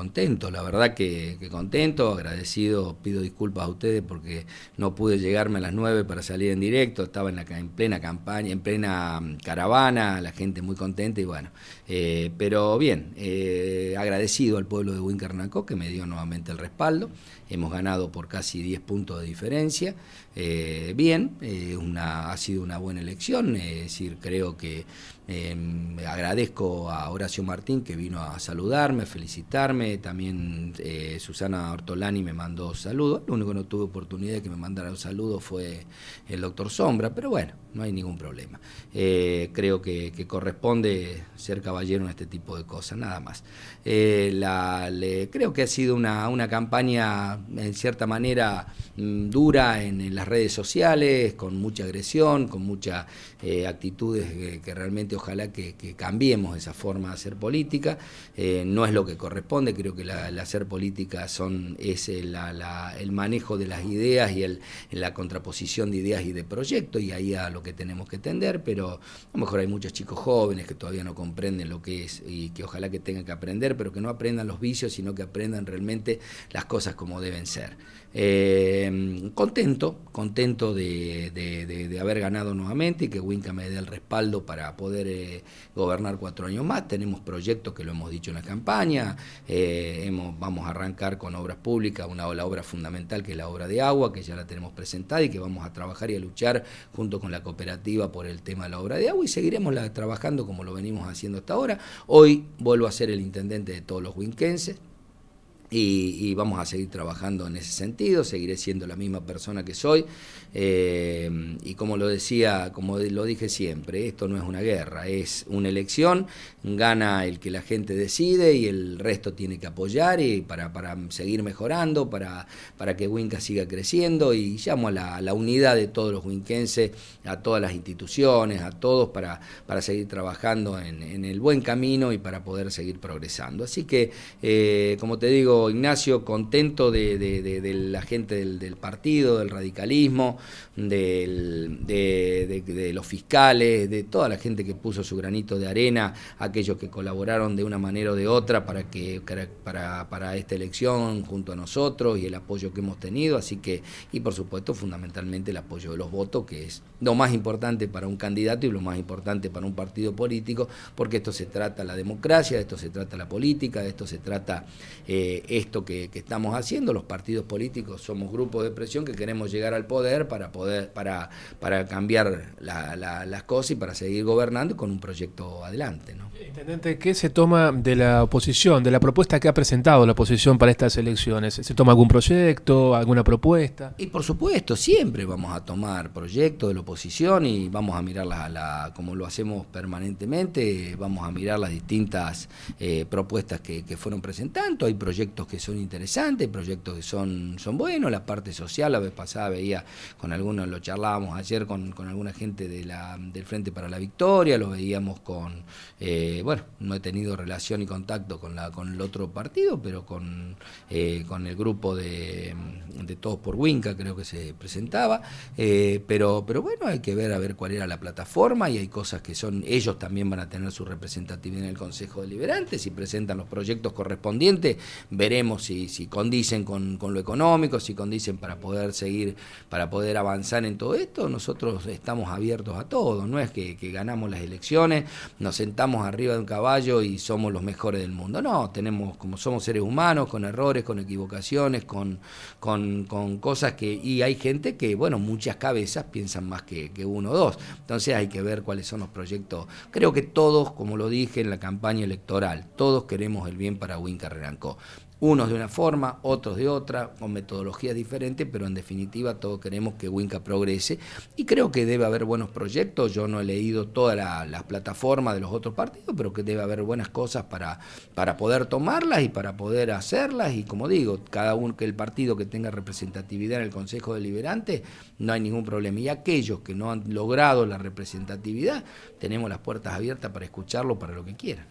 contento, la verdad que, contento, agradecido, pido disculpas a ustedes porque no pude llegarme a las 9 para salir en directo, estaba en, la, en plena campaña, en plena mm, caravana, la gente muy contenta y bueno, eh, pero bien, eh, agradecido al pueblo de Huincarnacó que me dio nuevamente el respaldo, hemos ganado por casi 10 puntos de diferencia, eh, bien, ha sido una buena elección, es decir, creo que Em, agradezco a Horacio Martín que vino a saludarme, a felicitarme. También eh, Susana Ortolani me mandó saludos. Lo único que no tuve oportunidad de que me mandara un saludo fue el doctor Sombra, pero bueno, no hay ningún problema. Eh, creo que, corresponde ser caballero en este tipo de cosas, nada más. Eh, creo que ha sido una, campaña en cierta manera mm, dura en, las redes sociales, con mucha agresión, con muchas actitudes que realmente ojalá que, cambiemos esa forma de hacer política. Eh, no es lo que corresponde, creo que la, hacer política es el manejo de las ideas y la contraposición de ideas y de proyectos, y ahí a lo que tenemos que tender, pero a lo mejor hay muchos chicos jóvenes que todavía no comprenden lo que es y que ojalá que tengan que aprender, pero que no aprendan los vicios, sino que aprendan realmente las cosas como deben ser. Eh, contento, contento de, haber ganado nuevamente y que Winca me dé el respaldo para poder gobernar cuatro años más. Tenemos proyectos que lo hemos dicho en la campaña. Eh, vamos a arrancar con obras públicas, una la obra fundamental que es la obra de agua, que ya la tenemos presentada y que vamos a trabajar y a luchar junto con la cooperativa por el tema de la obra de agua y seguiremos trabajando como lo venimos haciendo hasta ahora. Hoy vuelvo a ser el intendente de todos los huinquenses y, vamos a seguir trabajando en ese sentido, seguiré siendo la misma persona que soy. Eh, y como lo decía, como lo dije siempre, esto no es una guerra, es una elección, gana el que la gente decide y el resto tiene que apoyar y para, seguir mejorando, para, para que Winca siga creciendo y llamo a la, unidad de todos los winquenses, a todas las instituciones, a todos para, para seguir trabajando en, el buen camino y para poder seguir progresando. Así que, eh, como te digo, Ignacio, contento de, la gente del, partido, del radicalismo, de, los fiscales, de toda la gente que puso su granito de arena, aquellos que colaboraron de una manera o de otra para, que, para, esta elección junto a nosotros y el apoyo que hemos tenido. Así que, y por supuesto, fundamentalmente el apoyo de los votos, que es lo más importante para un candidato y lo más importante para un partido político, porque esto se trata la democracia, de esto se trata la política, de esto se trata eh, esto que, estamos haciendo. Los partidos políticos somos grupos de presión que queremos llegar al poder para poder, para, para cambiar las cosas y para seguir gobernando con un proyecto adelante. ¿no? Intendente, ¿qué se toma de la oposición, de la propuesta que ha presentado la oposición para estas elecciones? ¿Se toma algún proyecto, alguna propuesta? Y por supuesto, siempre vamos a tomar proyectos de la oposición y vamos a mirarlas la, la como lo hacemos permanentemente, vamos a mirar las distintas eh, propuestas que, que fueron presentando. Hay proyectos que son interesantes, proyectos que son, son buenos, la parte social, la vez pasada veía con algunos, lo charlábamos ayer con, alguna gente de del Frente para la Victoria, lo veíamos con, eh, bueno, no he tenido relación y contacto con, la, con el otro partido, pero con, eh, con el grupo de, Todos por Winca creo que se presentaba, eh, pero, pero bueno, hay que ver a ver cuál era la plataforma y hay cosas que son, ellos también van a tener su representatividad en el Consejo Deliberante, si presentan los proyectos correspondientes, Queremos, si, condicen con, lo económico, si condicen para poder seguir, para poder avanzar en todo esto. Nosotros estamos abiertos a todo, no es que, ganamos las elecciones, nos sentamos arriba de un caballo y somos los mejores del mundo. No, tenemos, como somos seres humanos, con errores, con equivocaciones, con, cosas que... Y hay gente que, bueno, muchas cabezas piensan más que, uno o dos. Entonces hay que ver cuáles son los proyectos. Creo que todos, como lo dije en la campaña electoral, todos queremos el bien para Win Carreranco unos de una forma, otros de otra, con metodologías diferentes, pero en definitiva todos queremos que Winca progrese y creo que debe haber buenos proyectos, yo no he leído todas las plataformas de los otros partidos, pero que debe haber buenas cosas para, para poder tomarlas y para poder hacerlas y como digo, cada uno que el partido que tenga representatividad en el Consejo Deliberante, no hay ningún problema. Y aquellos que no han logrado la representatividad, tenemos las puertas abiertas para escucharlo para lo que quieran.